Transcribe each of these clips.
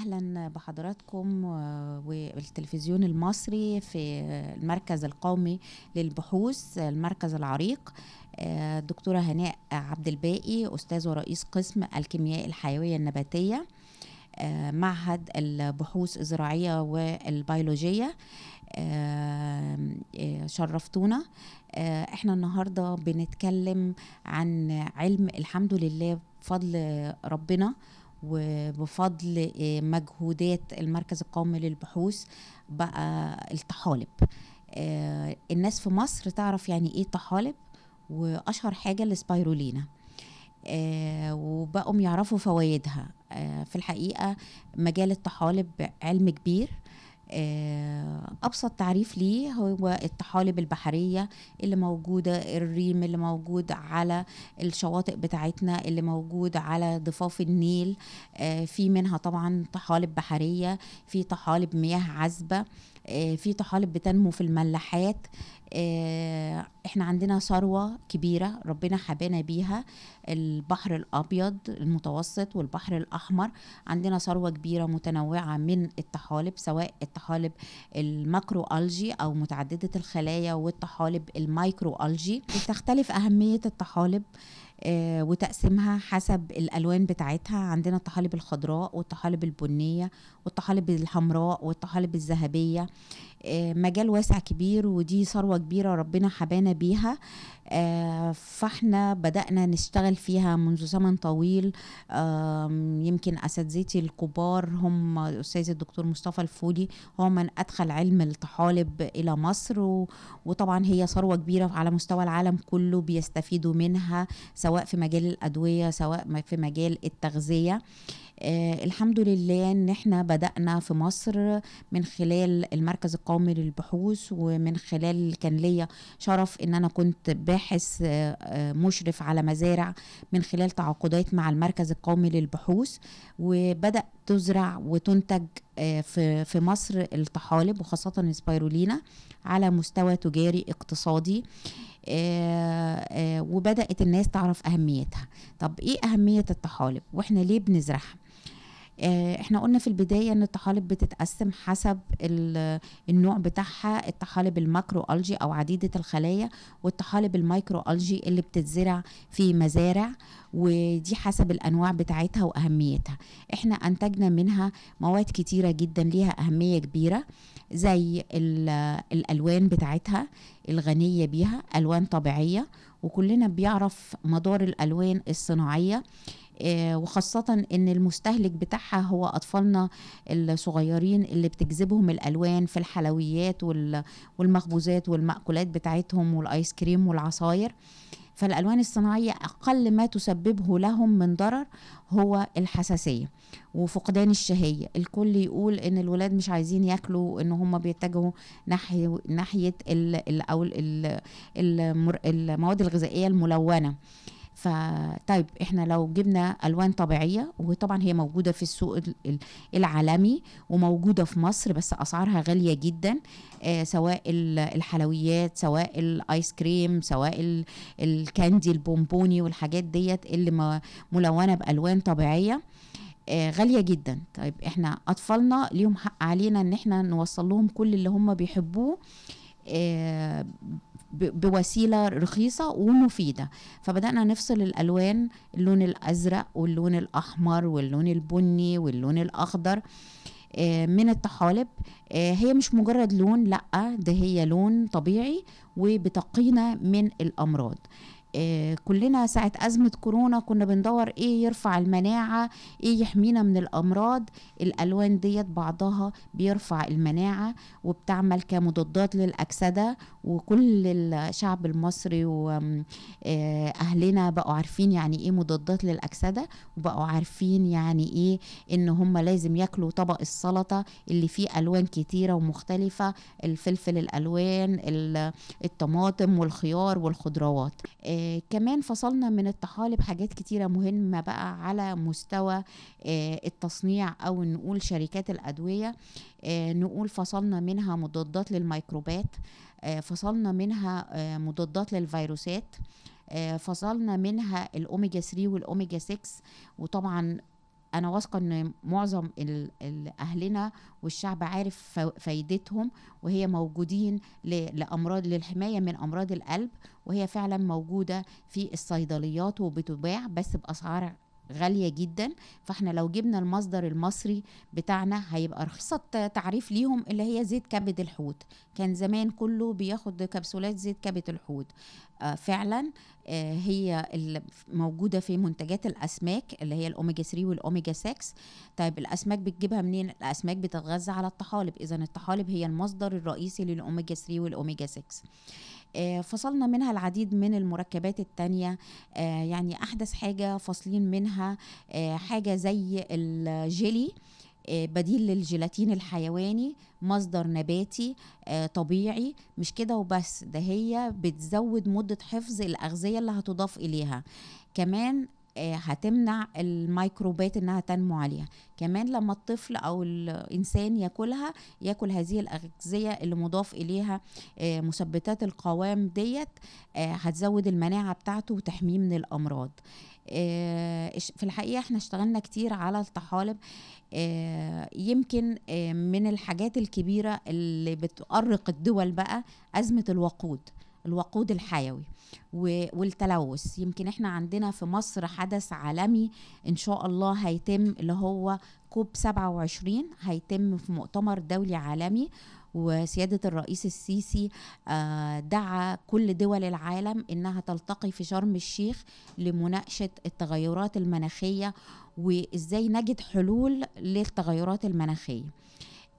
اهلا بحضراتكم آه، والتلفزيون المصري في المركز القومي للبحوث المركز العريق الدكتوره آه، هناء عبد الباقي استاذ ورئيس قسم الكيمياء الحيويه النباتيه آه، معهد البحوث الزراعيه والبيولوجيه شرفتونا احنا النهارده بنتكلم عن علم الحمد لله بفضل ربنا وبفضل آه، مجهودات المركز القومي للبحوث بقى الطحالب آه، الناس في مصر تعرف يعني ايه طحالب واشهر حاجه السبايرولينا آه، وبقوا يعرفوا فوائدها في الحقيقه مجال الطحالب علم كبير آه، ابسط تعريف ليه هو الطحالب البحريه اللي موجوده الريم اللي موجود على الشواطئ بتاعتنا اللي موجود على ضفاف النيل آه، في منها طبعا طحالب بحريه في طحالب مياه عذبه آه، في طحالب بتنمو في الملاحات آه، احنا عندنا ثروة كبيرة ربنا حبانا بيها البحر الأبيض المتوسط والبحر الأحمر عندنا ثروة كبيرة متنوعة من الطحالب سواء الطحالب الماكرو ألجي أو متعددة الخلايا والطحالب المايكرو ألجي تختلف أهمية الطحالب آه، وتقسيمها حسب الالوان بتاعتها عندنا الطحالب الخضراء والطحالب البنيه والطحالب الحمراء والطحالب الذهبيه آه، مجال واسع كبير ودي ثروه كبيره ربنا حبانا بيها آه، فاحنا بدأنا نشتغل فيها منذ زمن طويل يمكن اساتذتي الكبار هم الاستاذ الدكتور مصطفى الفودي هو من ادخل علم الطحالب الى مصر وطبعا هي ثروه كبيره على مستوى العالم كله بيستفيدوا منها سواء في مجال الادويه سواء في مجال التغذيه آه، الحمد لله ان احنا بدانا في مصر من خلال المركز القومي للبحوث ومن خلال كان ليا شرف ان انا كنت باحث آه، آه، مشرف على مزارع من خلال تعاقدات مع المركز القومي للبحوث وبدا تزرع وتنتج آه، في في مصر الطحالب وخاصة السبايرولينا على مستوى تجاري اقتصادي آه، آه، وبدأت الناس تعرف أهميتها طب إيه أهمية الطحالب وإحنا ليه بنزرعها آه، احنا قلنا في البدايه ان الطحالب بتتقسم حسب النوع بتاعها الطحالب الماكرو الجي او عديده الخلايا والطحالب المايكرو الجي اللي بتتزرع في مزارع ودي حسب الانواع بتاعتها واهميتها احنا انتجنا منها مواد كتيره جدا ليها اهميه كبيره زي الالوان بتاعتها الغنيه بيها الوان طبيعيه وكلنا بيعرف مدار الالوان الصناعيه آه، وخاصة ان المستهلك بتاعها هو اطفالنا الصغيرين اللي بتجذبهم الالوان في الحلويات والمخبوزات والمأكولات بتاعتهم والايس كريم والعصاير فالالوان الصناعيه اقل ما تسببه لهم من ضرر هو الحساسيه وفقدان الشهيه الكل يقول ان الولاد مش عايزين ياكلوا ان هم بيتجهوا ناحيه المواد الغذائيه الملونه فطيب احنا لو جبنا الوان طبيعيه وطبعا هي موجوده في السوق العالمي وموجوده في مصر بس اسعارها غاليه جدا آه، سواء الحلويات سواء الايس كريم سواء الكاندي البونبوني والحاجات ديت اللي ملونه بالوان طبيعيه آه، غالية جدا طيب احنا اطفالنا ليهم حق علينا ان احنا نوصل لهم كل اللي هم بيحبوه آه، بوسيله رخيصه ومفيده فبدانا نفصل الالوان اللون الازرق واللون الاحمر واللون البني واللون الاخضر آه، من الطحالب آه، هي مش مجرد لون لا ده هي لون طبيعي وبتقينا من الامراض آه، كلنا ساعة أزمة كورونا كنا بندور إيه يرفع المناعة إيه يحمينا من الأمراض الألوان ديت بعضها بيرفع المناعة وبتعمل كمضادات للأكسدة وكل الشعب المصري وأهلنا آه، بقوا عارفين يعني إيه مضادات للأكسدة وبقوا عارفين يعني إيه إن هم لازم ياكلوا طبق السلطة اللي فيه ألوان كتيرة ومختلفة الفلفل الألوان الطماطم والخيار والخضروات إيه آه، كمان فصلنا من الطحالب حاجات كتيرة مهمة بقى على مستوى آه التصنيع أو نقول شركات الأدوية آه نقول فصلنا منها مضادات للميكروبات آه فصلنا منها آه مضادات للفيروسات آه فصلنا منها الأوميجا 3 والأوميجا 6 وطبعا انا واثقه ان معظم اهلنا والشعب عارف فايدتهم وهي موجودين لامراض للحمايه من امراض القلب وهي فعلا موجوده في الصيدليات وبتباع بس باسعار غاليه جدا فاحنا لو جبنا المصدر المصري بتاعنا هيبقى رخصه تعريف ليهم اللي هي زيت كبد الحوت كان زمان كله بياخد كبسولات زيت كبد الحوت آه، فعلا آه، هي موجوده في منتجات الاسماك اللي هي الاوميجا 3 والاوميجا 6 طيب الاسماك بتجيبها منين الاسماك بتتغذى على الطحالب اذا الطحالب هي المصدر الرئيسي للاوميجا 3 والاوميجا 6 آه، فصلنا منها العديد من المركبات التانية آه، يعني أحدث حاجة فاصلين منها آه، حاجة زي الجيلي بديل للجيلاتين الحيواني مصدر نباتي طبيعي مش كده وبس ده هي بتزود مدة حفظ الأغذية اللي هتضاف إليها كمان آه، هتمنع الميكروبات انها تنمو عليها كمان لما الطفل او الانسان ياكلها ياكل هذه الاغذيه اللي مضاف اليها آه، مثبتات القوام ديت آه، هتزود المناعه بتاعته وتحميه من الامراض آه، في الحقيقه احنا اشتغلنا كتير على الطحالب آه، يمكن آه، من الحاجات الكبيره اللي بتؤرق الدول بقى ازمه الوقود الوقود الحيوي والتلوث يمكن احنا عندنا في مصر حدث عالمي ان شاء الله هيتم اللي هو كوب 27 هيتم في مؤتمر دولي عالمي وسيادة الرئيس السيسي آه، دعا كل دول العالم إنها تلتقي في شرم الشيخ لمناقشة التغيرات المناخية وإزاي نجد حلول للتغيرات المناخية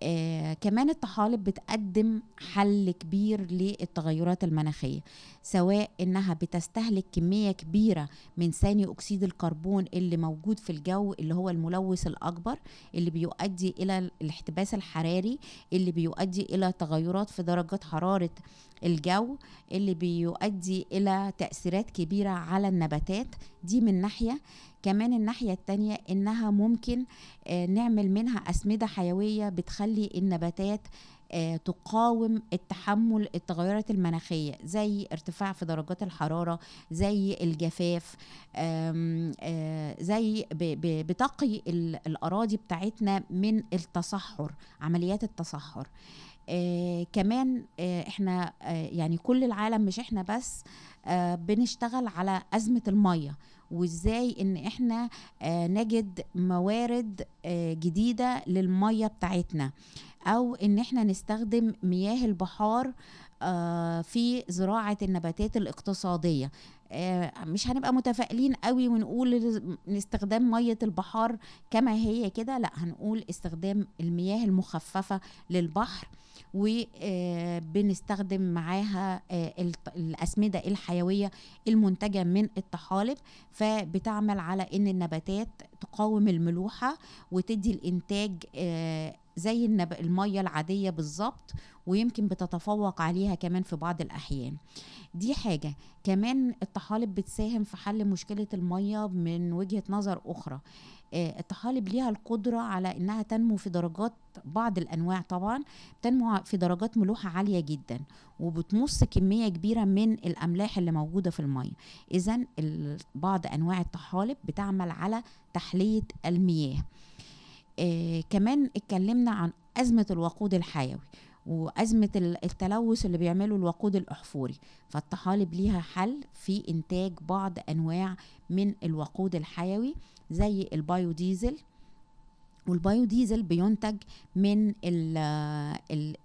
آه كمان الطحالب بتقدم حل كبير للتغيرات المناخية سواء إنها بتستهلك كمية كبيرة من ثاني أكسيد الكربون اللي موجود في الجو اللي هو الملوث الأكبر اللي بيؤدي إلى الاحتباس الحراري اللي بيؤدي إلى تغيرات في درجات حرارة الجو اللي بيؤدي إلى تأثيرات كبيرة على النباتات دي من ناحية كمان الناحية التانية إنها ممكن آه، نعمل منها أسمدة حيوية بتخلي النباتات آه، تقاوم التحمل التغيرات المناخية زي ارتفاع في درجات الحرارة زي الجفاف آه، زي بتقي الأراضي بتاعتنا من التصحر عمليات التصحر كمان احنا يعني كل العالم مش احنا بس بنشتغل على أزمة المية وازاي ان احنا آه، نجد موارد آه، جديده للميه بتاعتنا او ان احنا نستخدم مياه البحار آه، في زراعه النباتات الاقتصاديه مش هنبقى متفائلين قوي ونقول استخدام ميه البحار كما هي كده لا هنقول استخدام المياه المخففه للبحر وبنستخدم آه، معاها آه، الأسمدة الحيوية المنتجة من الطحالب فبتعمل على إن النباتات تقاوم الملوحة وتدي الإنتاج آه، زي النب... المية العادية بالظبط ويمكن بتتفوق عليها كمان في بعض الأحيان دي حاجة كمان الطحالب بتساهم في حل مشكلة المية من وجهة نظر أخرى آه، الطحالب ليها القدرة على إنها تنمو في درجات بعض الأنواع طبعا تنمو في درجات ملوحة عالية جدا وبتمص كمية كبيرة من الأملاح اللي موجودة في المية إذا بعض أنواع الطحالب بتعمل على تحلية المياه آه كمان اتكلمنا عن أزمة الوقود الحيوي وأزمة التلوث اللي بيعمله الوقود الأحفوري فالطحالب ليها حل في إنتاج بعض أنواع من الوقود الحيوي زي البايو ديزل والبايو ديزل بينتج من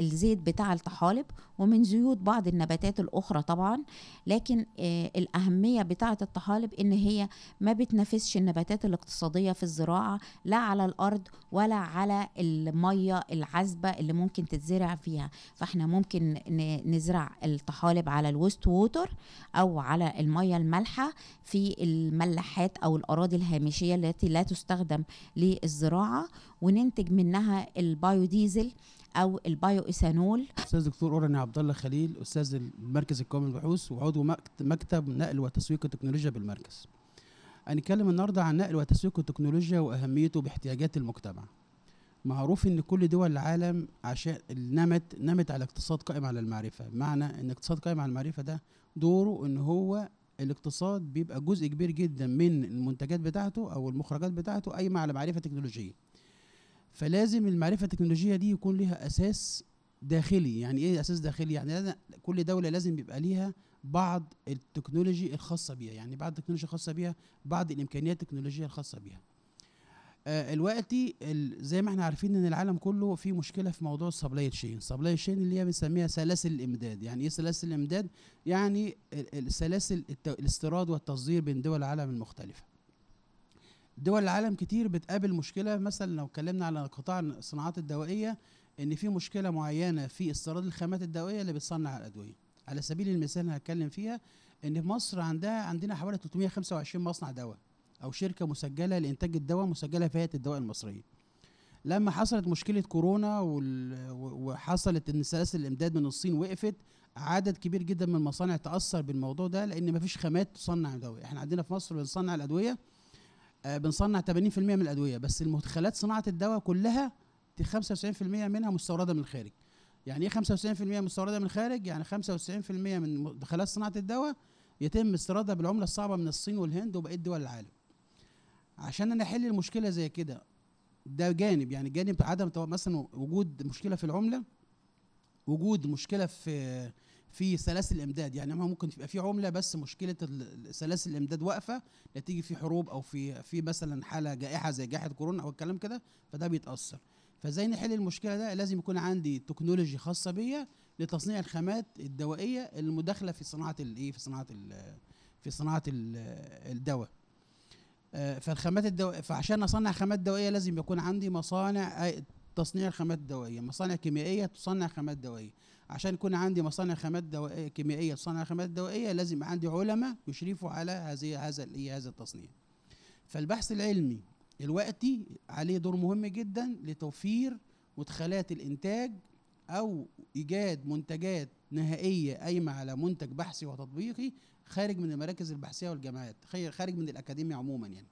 الزيت بتاع الطحالب ومن زيوت بعض النباتات الاخرى طبعا لكن آه، الاهميه بتاعه الطحالب ان هي ما بتنافسش النباتات الاقتصاديه في الزراعه لا على الارض ولا على الميه العذبه اللي ممكن تتزرع فيها فاحنا ممكن نزرع الطحالب على الوست ووتر او على الميه المالحه في الملاحات او الاراضي الهامشيه التي لا تستخدم للزراعه وننتج منها البايوديزل او البايو ايثانول استاذ دكتور اورن عبد الله خليل استاذ المركز القومي للبحوث وعضو مكتب نقل وتسويق التكنولوجيا بالمركز هنتكلم النهارده عن نقل وتسويق التكنولوجيا واهميته باحتياجات المجتمع معروف ان كل دول العالم عشان نمت نمت على اقتصاد قائم على المعرفه بمعنى ان اقتصاد قائم على المعرفه ده دوره ان هو الاقتصاد بيبقى جزء كبير جدا من المنتجات بتاعته او المخرجات بتاعته قايمه على معرفه تكنولوجيه فلازم المعرفه التكنولوجيه دي يكون لها اساس داخلي يعني ايه اساس داخلي يعني أنا كل دوله لازم يبقى ليها بعض التكنولوجي الخاصه بيها يعني بعض التكنولوجيا الخاصه بيها بعض الامكانيات التكنولوجيه الخاصه بيها آه الوقتي زي ما احنا عارفين ان العالم كله في مشكله في موضوع السبلاي تشين السبلاي تشين اللي هي بنسميها سلاسل الامداد يعني ايه سلاسل الامداد يعني سلاسل الاستيراد والتصدير بين دول العالم المختلفه دول العالم كتير بتقابل مشكله مثلا لو اتكلمنا على قطاع الصناعات الدوائيه ان في مشكله معينه في استيراد الخامات الدوائيه اللي بتصنع الادويه على سبيل المثال هتكلم فيها ان في مصر عندها عندنا حوالي 325 مصنع دواء او شركه مسجله لانتاج الدواء مسجله في هيئه الدواء المصريه لما حصلت مشكله كورونا وحصلت ان سلاسل الامداد من الصين وقفت عدد كبير جدا من المصانع تاثر بالموضوع ده لان مفيش خامات تصنع دواء احنا عندنا في مصر بنصنع الادويه آه، بنصنع 80% من الادويه بس المدخلات صناعه الدواء كلها 95% منها مستورده من الخارج يعني ايه 95% مستورده من الخارج يعني 95% من مدخلات صناعه الدواء يتم استيرادها بالعمله الصعبه من الصين والهند وبقيه دول العالم عشان انا احل المشكله زي كده ده جانب يعني جانب عدم مثلا وجود مشكله في العمله وجود مشكله في في سلاسل الامداد يعني ممكن تبقى في عمله بس مشكله سلاسل الامداد واقفه نتيجه في حروب او في في مثلا حاله جائحه زي جائحه كورونا او الكلام كده فده بيتاثر فازاي نحل المشكله ده لازم يكون عندي تكنولوجي خاصه بيا لتصنيع الخامات الدوائيه المداخله في صناعه الايه في صناعه الـ في صناعه الدواء آه، فالخامات الدو... فعشان اصنع خامات دوائيه لازم يكون عندي مصانع تصنيع الخامات الدوائيه مصانع كيميائيه تصنع خامات دوائيه عشان يكون عندي مصانع خامات دوائيه كيميائيه تصنع خامات دوائيه لازم عندي علماء يشرفوا على هذه هذا إيه، هذا التصنيع فالبحث العلمي دلوقتي عليه دور مهم جدا لتوفير مدخلات الانتاج او ايجاد منتجات نهائيه قايمه على منتج بحثي وتطبيقي خارج من المراكز البحثيه والجامعات خارج من الاكاديميه عموما يعني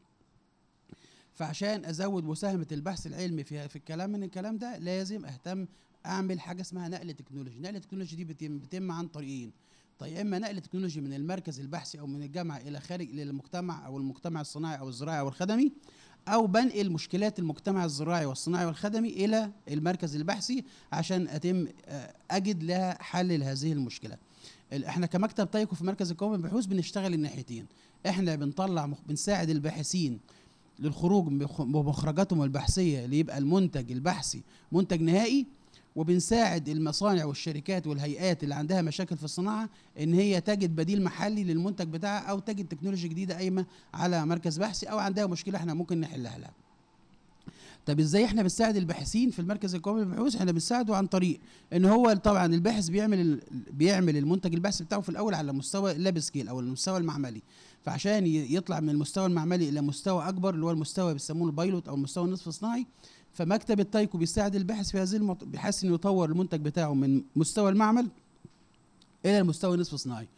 فعشان ازود مساهمه البحث العلمي في في الكلام من الكلام ده لازم اهتم اعمل حاجه اسمها نقل تكنولوجي نقل تكنولوجي دي بتم, بتم عن طريقين طيب اما نقل تكنولوجي من المركز البحثي او من الجامعه الى خارج للمجتمع او المجتمع الصناعي او الزراعي او الخدمي او بنقل مشكلات المجتمع الزراعي والصناعي والخدمي الى المركز البحثي عشان اتم آه، اجد لها حل لهذه المشكله احنا كمكتب تايكو في مركز القومي للبحوث بنشتغل الناحيتين احنا بنطلع بنساعد الباحثين للخروج بمخرجاتهم البحثيه ليبقى المنتج البحثي منتج نهائي وبنساعد المصانع والشركات والهيئات اللي عندها مشاكل في الصناعه ان هي تجد بديل محلي للمنتج بتاعها او تجد تكنولوجيا جديده قايمه على مركز بحثي او عندها مشكله احنا ممكن نحلها لها. طب ازاي احنا بنساعد الباحثين في المركز القومي للبحوث احنا بنساعده عن طريق ان هو طبعا الباحث بيعمل بيعمل المنتج البحث بتاعه في الاول على مستوى اللاب سكيل او المستوى المعملي فعشان يطلع من المستوى المعملي الى مستوى اكبر اللي هو المستوى بيسموه البايلوت او المستوى النصف الصناعي فمكتب التايكو بيساعد الباحث في هذه المط... بحيث انه يطور المنتج بتاعه من مستوى المعمل الى المستوى النصف الصناعي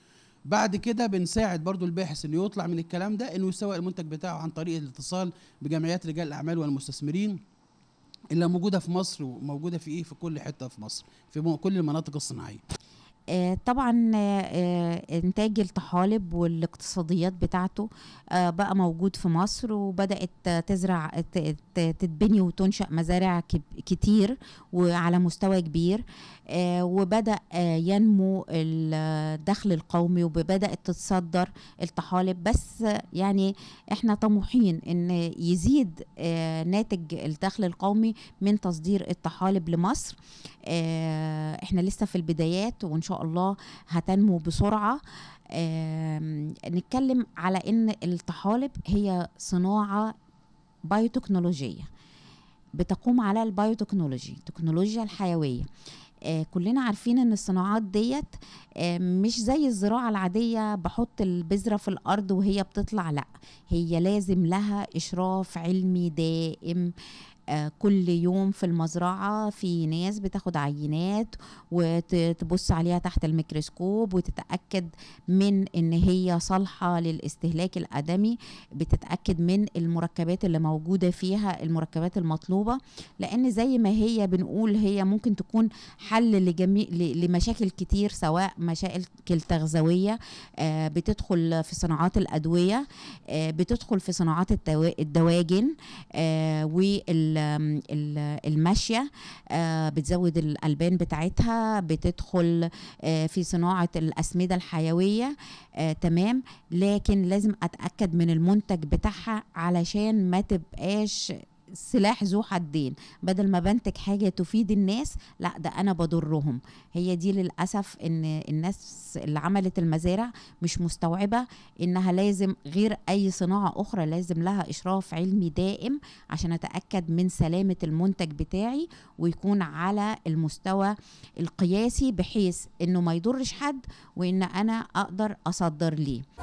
بعد كده بنساعد برضو الباحث انه يطلع من الكلام ده انه يسوق المنتج بتاعه عن طريق الاتصال بجمعيات رجال الاعمال والمستثمرين اللي موجوده في مصر وموجوده في ايه في كل حته في مصر في كل المناطق الصناعيه آه، طبعا آه، انتاج الطحالب والاقتصاديات بتاعته آه، بقى موجود في مصر وبدات تزرع تتبني وتنشا مزارع كتير وعلى مستوى كبير وبدا ينمو الدخل القومي وبدات تتصدر الطحالب بس يعني احنا طموحين ان يزيد ناتج الدخل القومي من تصدير الطحالب لمصر احنا لسه في البدايات وان شاء الله هتنمو بسرعه نتكلم على ان الطحالب هي صناعه بايوتكنولوجيه بتقوم على البايوتكنولوجي تكنولوجيا الحيويه آه، كلنا عارفين ان الصناعات ديت آه، مش زي الزراعه العاديه بحط البذره في الارض وهي بتطلع لا هي لازم لها اشراف علمي دائم آه، كل يوم في المزرعة في ناس بتاخد عينات وتبص عليها تحت الميكروسكوب وتتأكد من إن هي صالحة للاستهلاك الآدمي بتتأكد من المركبات اللي موجودة فيها المركبات المطلوبة لأن زي ما هي بنقول هي ممكن تكون حل لجميع لمشاكل كتير سواء مشاكل تغذوية آه، بتدخل في صناعات الأدوية آه، بتدخل في صناعات الدواجن وال الماشيه آه، بتزود الالبان بتاعتها بتدخل آه، في صناعه الاسمده الحيويه آه، تمام لكن لازم اتاكد من المنتج بتاعها علشان ما تبقاش سلاح ذو حدين بدل ما بنتج حاجه تفيد الناس لا ده انا بضرهم هي دي للاسف ان الناس اللي عملت المزارع مش مستوعبه انها لازم غير اي صناعه اخرى لازم لها اشراف علمي دائم عشان اتاكد من سلامه المنتج بتاعي ويكون على المستوى القياسي بحيث انه ما يضرش حد وان انا اقدر اصدر ليه